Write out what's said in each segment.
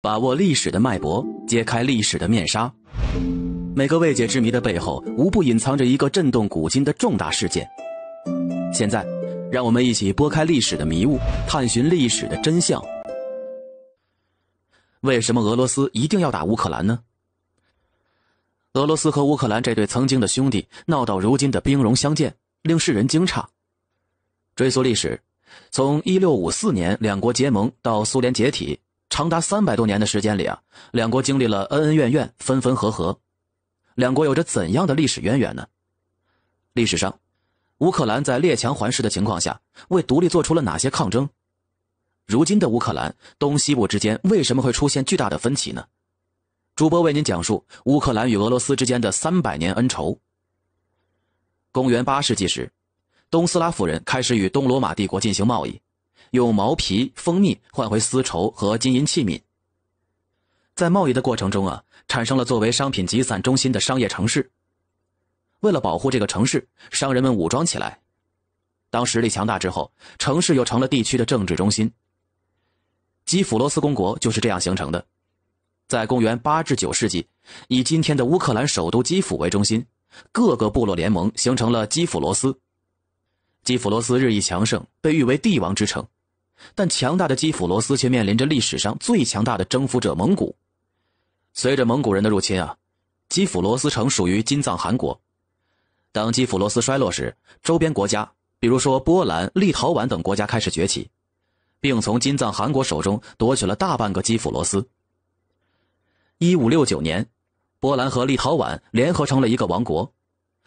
把握历史的脉搏，揭开历史的面纱。每个未解之谜的背后，无不隐藏着一个震动古今的重大事件。现在，让我们一起拨开历史的迷雾，探寻历史的真相。为什么俄罗斯一定要打乌克兰呢？俄罗斯和乌克兰这对曾经的兄弟，闹到如今的兵戎相见，令世人惊诧。追溯历史，从1654年两国结盟到苏联解体。长达三百多年的时间里啊，两国经历了恩恩怨怨、分分合合，两国有着怎样的历史渊源呢？历史上，乌克兰在列强环视的情况下，为独立做出了哪些抗争？如今的乌克兰东西部之间为什么会出现巨大的分歧呢？主播为您讲述乌克兰与俄罗斯之间的三百年恩仇。公元八世纪时，东斯拉夫人开始与东罗马帝国进行贸易。用毛皮、蜂蜜换回丝绸和金银器皿。在贸易的过程中啊，产生了作为商品集散中心的商业城市。为了保护这个城市，商人们武装起来。当实力强大之后，城市又成了地区的政治中心。基辅罗斯公国就是这样形成的。在公元八至九世纪，以今天的乌克兰首都基辅为中心，各个部落联盟形成了基辅罗斯。基辅罗斯日益强盛，被誉为“帝王之城”。但强大的基辅罗斯却面临着历史上最强大的征服者蒙古。随着蒙古人的入侵啊，基辅罗斯城属于金藏汗国。当基辅罗斯衰落时，周边国家，比如说波兰、立陶宛等国家开始崛起，并从金藏汗国手中夺取了大半个基辅罗斯。一五六九年，波兰和立陶宛联合成了一个王国，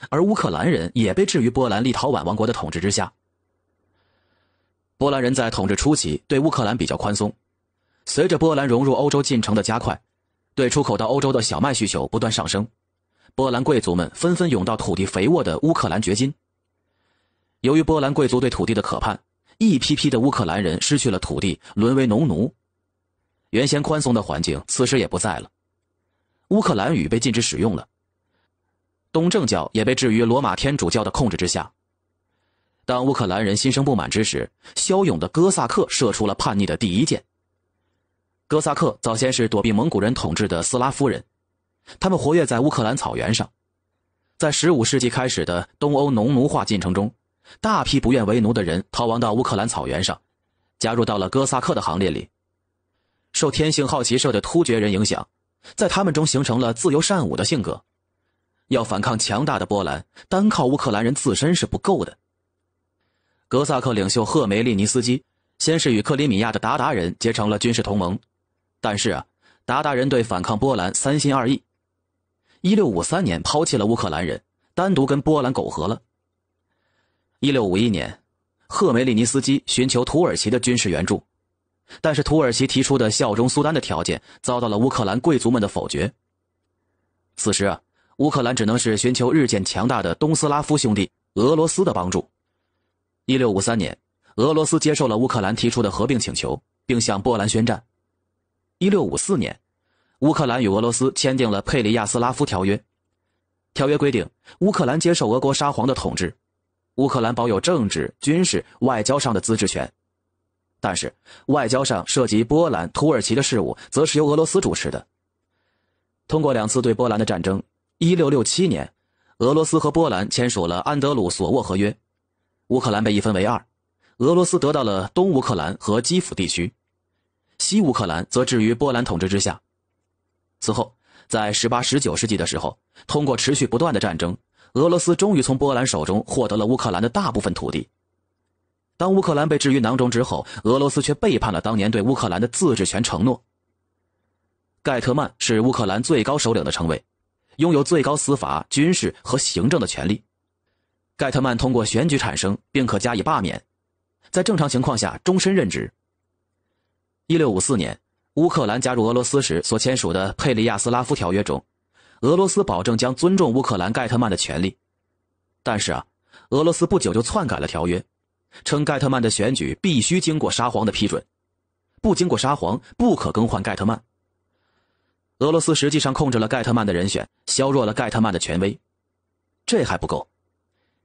而乌克兰人也被置于波兰立陶宛王国的统治之下。波兰人在统治初期对乌克兰比较宽松，随着波兰融入欧洲进程的加快，对出口到欧洲的小麦需求不断上升，波兰贵族们纷纷涌到土地肥沃的乌克兰掘金。由于波兰贵族对土地的渴盼，一批批的乌克兰人失去了土地，沦为农奴。原先宽松的环境此时也不在了，乌克兰语被禁止使用了，东正教也被置于罗马天主教的控制之下。当乌克兰人心生不满之时，骁勇的哥萨克射出了叛逆的第一箭。哥萨克早先是躲避蒙古人统治的斯拉夫人，他们活跃在乌克兰草原上。在15世纪开始的东欧农奴化进程中，大批不愿为奴的人逃亡到乌克兰草原上，加入到了哥萨克的行列里。受天性好奇社的突厥人影响，在他们中形成了自由善舞的性格。要反抗强大的波兰，单靠乌克兰人自身是不够的。格萨克领袖赫梅利尼斯基，先是与克里米亚的鞑靼人结成了军事同盟，但是啊，鞑靼人对反抗波兰三心二意，一六五三年抛弃了乌克兰人，单独跟波兰苟合了。一六五一年，赫梅利尼斯基寻求土耳其的军事援助，但是土耳其提出的效忠苏丹的条件遭到了乌克兰贵族们的否决。此时啊，乌克兰只能是寻求日渐强大的东斯拉夫兄弟俄罗斯的帮助。一六五三年，俄罗斯接受了乌克兰提出的合并请求，并向波兰宣战。一六五四年，乌克兰与俄罗斯签订了《佩里亚斯拉夫条约》，条约规定乌克兰接受俄国沙皇的统治，乌克兰保有政治、军事、外交上的自治权，但是外交上涉及波兰、土耳其的事务，则是由俄罗斯主持的。通过两次对波兰的战争，一六六七年，俄罗斯和波兰签署了《安德鲁索沃合约》。乌克兰被一分为二，俄罗斯得到了东乌克兰和基辅地区，西乌克兰则置于波兰统治之下。此后，在十八、十九世纪的时候，通过持续不断的战争，俄罗斯终于从波兰手中获得了乌克兰的大部分土地。当乌克兰被置于囊中之后，俄罗斯却背叛了当年对乌克兰的自治权承诺。盖特曼是乌克兰最高首领的称谓，拥有最高司法、军事和行政的权利。盖特曼通过选举产生，并可加以罢免，在正常情况下终身任职。一六五四年，乌克兰加入俄罗斯时所签署的《佩利亚斯拉夫条约》中，俄罗斯保证将尊重乌克兰盖特曼的权利。但是啊，俄罗斯不久就篡改了条约，称盖特曼的选举必须经过沙皇的批准，不经过沙皇不可更换盖特曼。俄罗斯实际上控制了盖特曼的人选，削弱了盖特曼的权威。这还不够。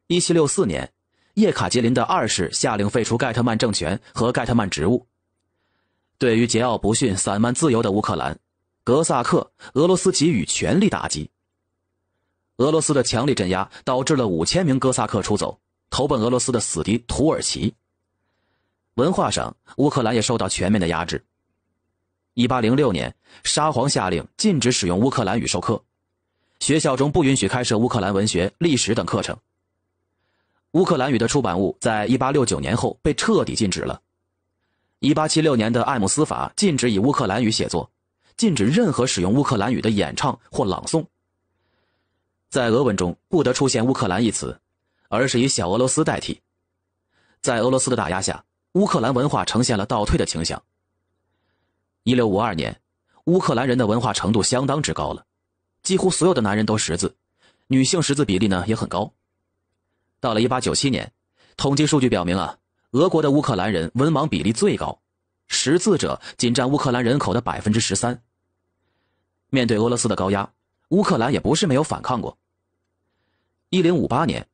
一七六四年，叶卡捷琳的二世下令废除盖特曼政权和盖特曼职务。对于桀骜不驯、散漫自由的乌克兰格萨克，俄罗斯给予全力打击。俄罗斯的强力镇压导致了五千名哥萨克出走，投奔俄罗斯的死敌土耳其。文化上，乌克兰也受到全面的压制。一八零六年，沙皇下令禁止使用乌克兰语授课，学校中不允许开设乌克兰文学、历史等课程。乌克兰语的出版物在1869年后被彻底禁止了。1876年的艾姆斯法禁止以乌克兰语写作，禁止任何使用乌克兰语的演唱或朗诵。在俄文中不得出现“乌克兰”一词，而是以“小俄罗斯”代替。在俄罗斯的打压下，乌克兰文化呈现了倒退的倾向。1652年，乌克兰人的文化程度相当之高了，几乎所有的男人都识字，女性识字比例呢也很高。到了一八九七年，统计数据表明啊，俄国的乌克兰人文盲比例最高，识字者仅占乌克兰人口的百分之十三。面对俄罗斯的高压，乌克兰也不是没有反抗过。一零五八年，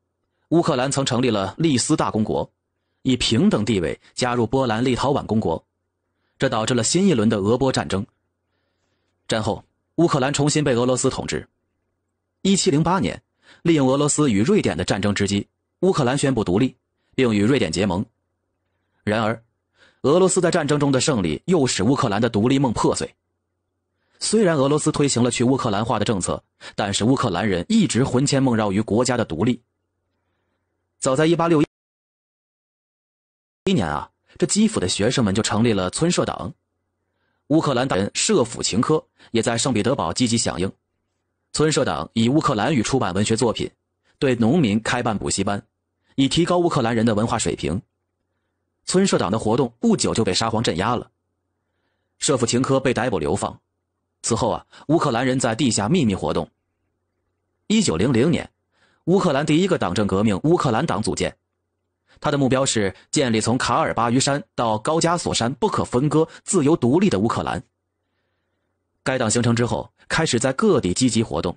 乌克兰曾成立了利斯大公国，以平等地位加入波兰立陶宛公国，这导致了新一轮的俄波战争。战后，乌克兰重新被俄罗斯统治。一七零八年，利用俄罗斯与瑞典的战争之机。乌克兰宣布独立，并与瑞典结盟。然而，俄罗斯在战争中的胜利又使乌克兰的独立梦破碎。虽然俄罗斯推行了去乌克兰化的政策，但是乌克兰人一直魂牵梦绕于国家的独立。早在一八六一年啊，这基辅的学生们就成立了村社党。乌克兰人社府琴科也在圣彼得堡积极响应。村社党以乌克兰语出版文学作品，对农民开办补习班。以提高乌克兰人的文化水平，村社党的活动不久就被沙皇镇压了，舍甫琴科被逮捕流放。此后啊，乌克兰人在地下秘密活动。一九零零年，乌克兰第一个党政革命——乌克兰党组建，他的目标是建立从卡尔巴于山到高加索山不可分割、自由独立的乌克兰。该党形成之后，开始在各地积极活动，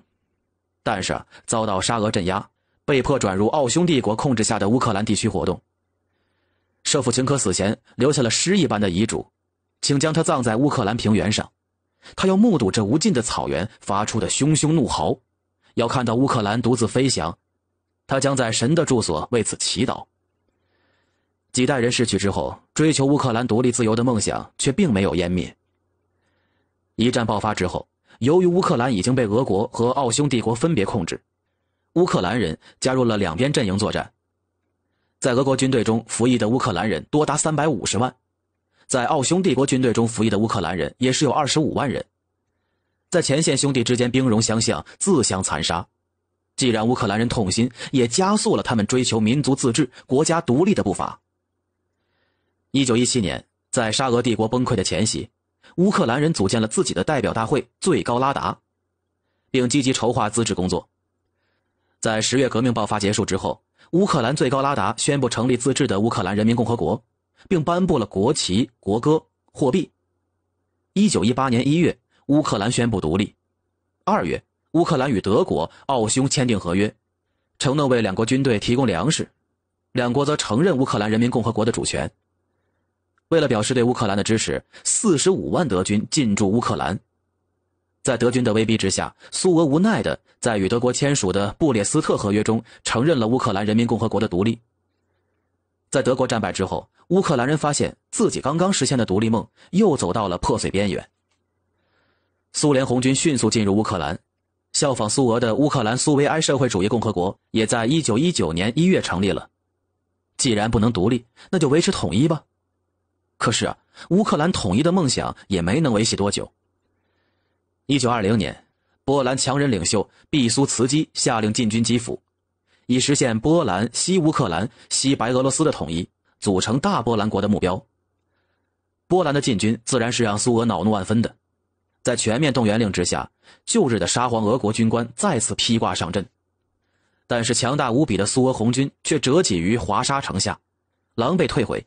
但是遭到沙俄镇压。被迫转入奥匈帝国控制下的乌克兰地区活动。舍甫琴科死前留下了诗一般的遗嘱，请将他葬在乌克兰平原上，他要目睹这无尽的草原发出的熊熊怒嚎，要看到乌克兰独自飞翔，他将在神的住所为此祈祷。几代人逝去之后，追求乌克兰独立自由的梦想却并没有湮灭。一战爆发之后，由于乌克兰已经被俄国和奥匈帝国分别控制。乌克兰人加入了两边阵营作战，在俄国军队中服役的乌克兰人多达三百五十万，在奥匈帝国军队中服役的乌克兰人也是有二十五万人，在前线兄弟之间兵戎相向，自相残杀。既然乌克兰人痛心，也加速了他们追求民族自治、国家独立的步伐。一九一七年，在沙俄帝国崩溃的前夕，乌克兰人组建了自己的代表大会——最高拉达，并积极筹划自治工作。在十月革命爆发结束之后，乌克兰最高拉达宣布成立自治的乌克兰人民共和国，并颁布了国旗、国歌、货币。一九一八年一月，乌克兰宣布独立；二月，乌克兰与德国、奥匈签订合约，承诺为两国军队提供粮食，两国则承认乌克兰人民共和国的主权。为了表示对乌克兰的支持，四十五万德军进驻乌克兰。在德军的威逼之下，苏俄无奈的在与德国签署的布列斯特合约中承认了乌克兰人民共和国的独立。在德国战败之后，乌克兰人发现自己刚刚实现的独立梦又走到了破碎边缘。苏联红军迅速进入乌克兰，效仿苏俄的乌克兰苏维埃社会主义共和国也在一九一九年一月成立了。既然不能独立，那就维持统一吧。可是啊，乌克兰统一的梦想也没能维系多久。一九二零年，波兰强人领袖毕苏茨基下令进军基辅，以实现波兰、西乌克兰、西白俄罗斯的统一，组成大波兰国的目标。波兰的进军自然是让苏俄恼怒万分的，在全面动员令之下，旧日的沙皇俄国军官再次披挂上阵，但是强大无比的苏俄红军却折戟于华沙城下，狼狈退回。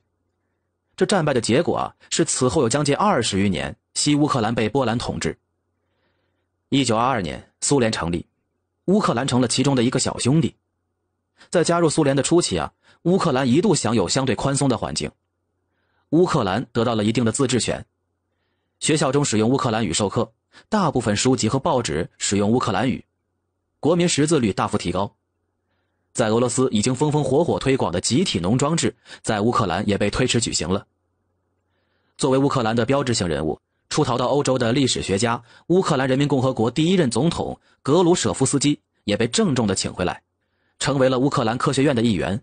这战败的结果啊，是此后有将近二十余年，西乌克兰被波兰统治。一九二二年，苏联成立，乌克兰成了其中的一个小兄弟。在加入苏联的初期啊，乌克兰一度享有相对宽松的环境，乌克兰得到了一定的自治权，学校中使用乌克兰语授课，大部分书籍和报纸使用乌克兰语，国民识字率大幅提高。在俄罗斯已经风风火火推广的集体农庄制，在乌克兰也被推迟举行了。作为乌克兰的标志性人物。出逃到欧洲的历史学家、乌克兰人民共和国第一任总统格鲁舍夫斯基也被郑重的请回来，成为了乌克兰科学院的一员。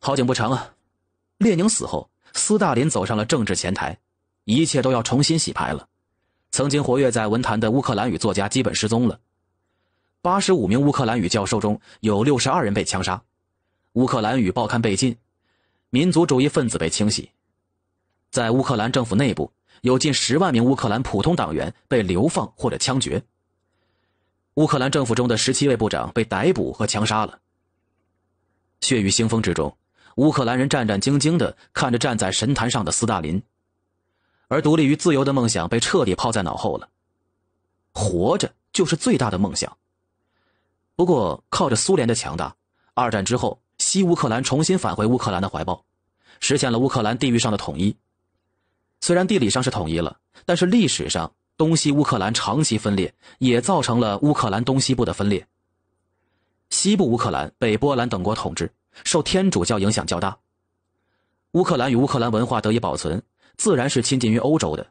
好景不长啊，列宁死后，斯大林走上了政治前台，一切都要重新洗牌了。曾经活跃在文坛的乌克兰语作家基本失踪了，八十五名乌克兰语教授中有六十二人被枪杀，乌克兰语报刊被禁，民族主义分子被清洗，在乌克兰政府内部。有近十万名乌克兰普通党员被流放或者枪决。乌克兰政府中的十七位部长被逮捕和枪杀了。血雨腥风之中，乌克兰人战战兢兢地看着站在神坛上的斯大林，而独立于自由的梦想被彻底抛在脑后了。活着就是最大的梦想。不过，靠着苏联的强大，二战之后，西乌克兰重新返回乌克兰的怀抱，实现了乌克兰地域上的统一。虽然地理上是统一了，但是历史上东西乌克兰长期分裂，也造成了乌克兰东西部的分裂。西部乌克兰被波兰等国统治，受天主教影响较大；乌克兰与乌克兰文化得以保存，自然是亲近于欧洲的。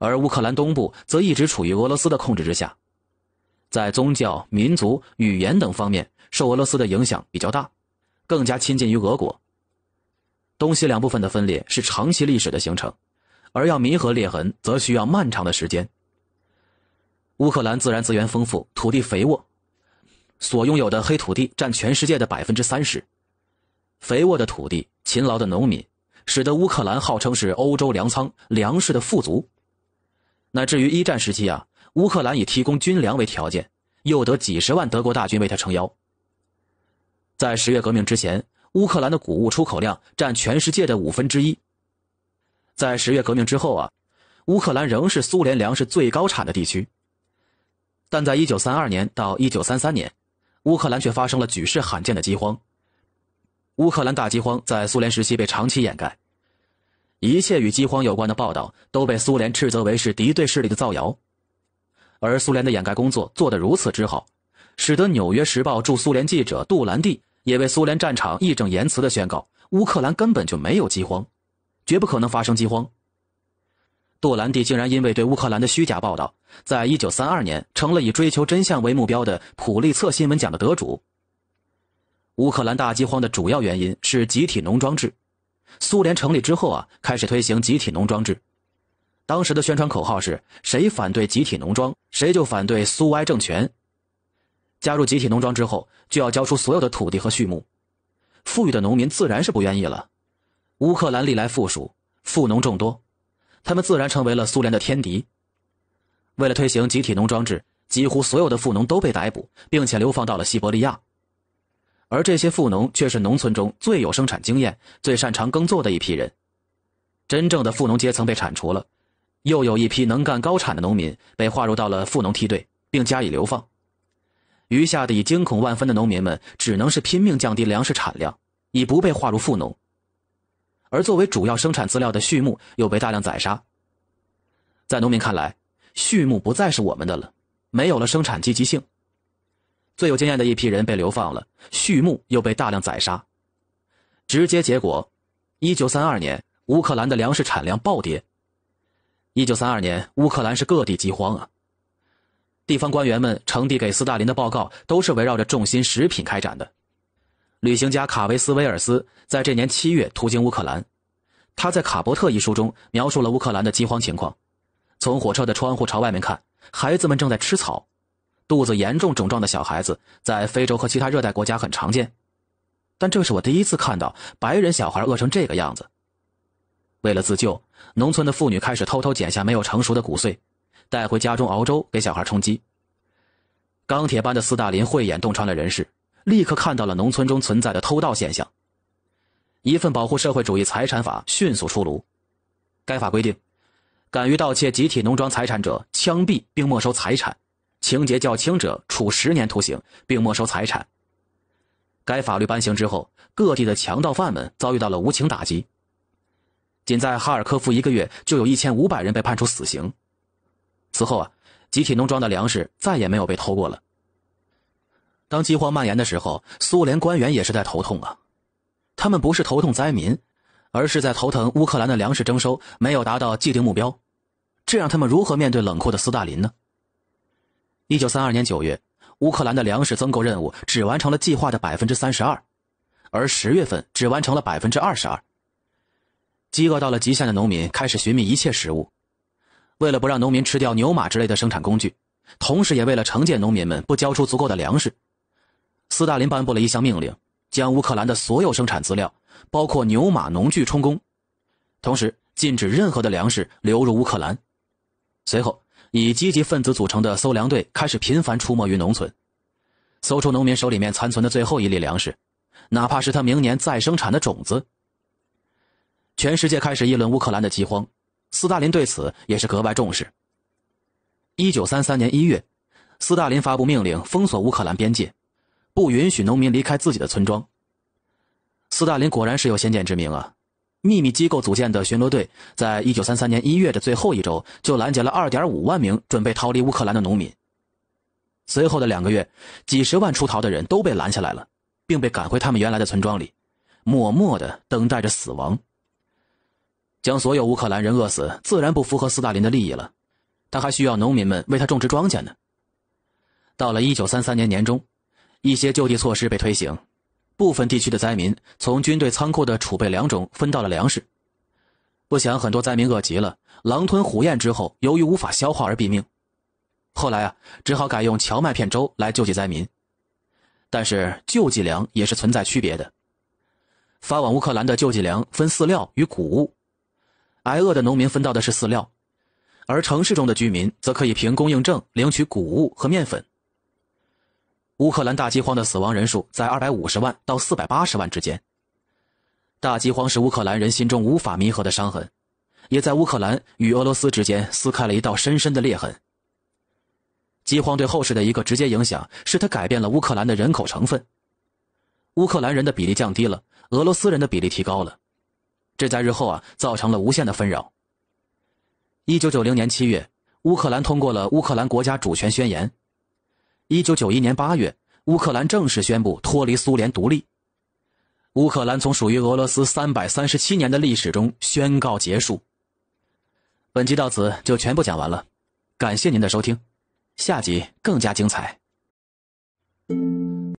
而乌克兰东部则一直处于俄罗斯的控制之下，在宗教、民族、语言等方面受俄罗斯的影响比较大，更加亲近于俄国。东西两部分的分裂是长期历史的形成。而要弥合裂痕，则需要漫长的时间。乌克兰自然资源丰富，土地肥沃，所拥有的黑土地占全世界的百分之三十。肥沃的土地，勤劳的农民，使得乌克兰号称是欧洲粮仓，粮食的富足。那至于一战时期啊，乌克兰以提供军粮为条件，又得几十万德国大军为他撑腰。在十月革命之前，乌克兰的谷物出口量占全世界的五分之一。在十月革命之后啊，乌克兰仍是苏联粮食最高产的地区。但在1932年到1933年，乌克兰却发生了举世罕见的饥荒。乌克兰大饥荒在苏联时期被长期掩盖，一切与饥荒有关的报道都被苏联斥责为是敌对势力的造谣。而苏联的掩盖工作做得如此之好，使得《纽约时报》驻苏联记者杜兰蒂也为苏联战场义正言辞地宣告：乌克兰根本就没有饥荒。绝不可能发生饥荒。杜兰蒂竟然因为对乌克兰的虚假报道，在1932年成了以追求真相为目标的普利策新闻奖的得主。乌克兰大饥荒的主要原因是集体农庄制。苏联成立之后啊，开始推行集体农庄制，当时的宣传口号是谁反对集体农庄，谁就反对苏维政权。加入集体农庄之后，就要交出所有的土地和畜牧，富裕的农民自然是不愿意了。乌克兰历来富庶，富农众多，他们自然成为了苏联的天敌。为了推行集体农庄制，几乎所有的富农都被逮捕，并且流放到了西伯利亚。而这些富农却是农村中最有生产经验、最擅长耕作的一批人。真正的富农阶层被铲除了，又有一批能干高产的农民被划入到了富农梯队，并加以流放。余下的已惊恐万分的农民们，只能是拼命降低粮食产量，以不被划入富农。而作为主要生产资料的畜牧又被大量宰杀，在农民看来，畜牧不再是我们的了，没有了生产积极性。最有经验的一批人被流放了，畜牧又被大量宰杀，直接结果，一九三二年乌克兰的粮食产量暴跌。一九三二年乌克兰是各地饥荒啊，地方官员们呈递给斯大林的报告都是围绕着重心食品开展的。旅行家卡维斯威尔斯在这年七月途经乌克兰，他在《卡伯特》一书中描述了乌克兰的饥荒情况。从火车的窗户朝外面看，孩子们正在吃草，肚子严重肿胀的小孩子在非洲和其他热带国家很常见，但这是我第一次看到白人小孩饿成这个样子。为了自救，农村的妇女开始偷偷剪下没有成熟的谷穗，带回家中熬粥给小孩充饥。钢铁般的斯大林慧眼洞穿了人世。立刻看到了农村中存在的偷盗现象。一份保护社会主义财产法迅速出炉。该法规定，敢于盗窃集体农庄财产者枪毙并没收财产，情节较轻者处十年徒刑并没收财产。该法律颁行之后，各地的强盗犯们遭遇到了无情打击。仅在哈尔科夫一个月，就有一千五百人被判处死刑。此后啊，集体农庄的粮食再也没有被偷过了。当饥荒蔓延的时候，苏联官员也是在头痛啊。他们不是头痛灾民，而是在头疼乌克兰的粮食征收没有达到既定目标，这让他们如何面对冷酷的斯大林呢？一九三二年九月，乌克兰的粮食增购任务只完成了计划的百分之三十二，而十月份只完成了百分之二十二。饥饿到了极限的农民开始寻觅一切食物，为了不让农民吃掉牛马之类的生产工具，同时也为了惩戒农民们不交出足够的粮食。斯大林颁布了一项命令，将乌克兰的所有生产资料，包括牛马、农具充公，同时禁止任何的粮食流入乌克兰。随后，以积极分子组成的搜粮队开始频繁出没于农村，搜出农民手里面残存的最后一粒粮食，哪怕是他明年再生产的种子。全世界开始议论乌克兰的饥荒，斯大林对此也是格外重视。一九三三年一月，斯大林发布命令，封锁乌克兰边界。不允许农民离开自己的村庄。斯大林果然是有先见之明啊！秘密机构组建的巡逻队，在一九三三年一月的最后一周就拦截了二点五万名准备逃离乌克兰的农民。随后的两个月，几十万出逃的人都被拦下来了，并被赶回他们原来的村庄里，默默的等待着死亡。将所有乌克兰人饿死，自然不符合斯大林的利益了。他还需要农民们为他种植庄稼呢。到了一九三三年年中。一些就地措施被推行，部分地区的灾民从军队仓库的储备粮中分到了粮食。不想很多灾民饿极了，狼吞虎咽之后，由于无法消化而毙命。后来啊，只好改用荞麦片粥来救济灾民。但是救济粮也是存在区别的。发往乌克兰的救济粮分饲料与谷物，挨饿的农民分到的是饲料，而城市中的居民则可以凭供应证领取谷物和面粉。乌克兰大饥荒的死亡人数在二百五十万到四百八十万之间。大饥荒是乌克兰人心中无法弥合的伤痕，也在乌克兰与俄罗斯之间撕开了一道深深的裂痕。饥荒对后世的一个直接影响是，它改变了乌克兰的人口成分，乌克兰人的比例降低了，俄罗斯人的比例提高了，这在日后啊造成了无限的纷扰。一九九零年七月，乌克兰通过了乌克兰国家主权宣言。一九九一年八月，乌克兰正式宣布脱离苏联独立。乌克兰从属于俄罗斯三百三十七年的历史中宣告结束。本集到此就全部讲完了，感谢您的收听，下集更加精彩。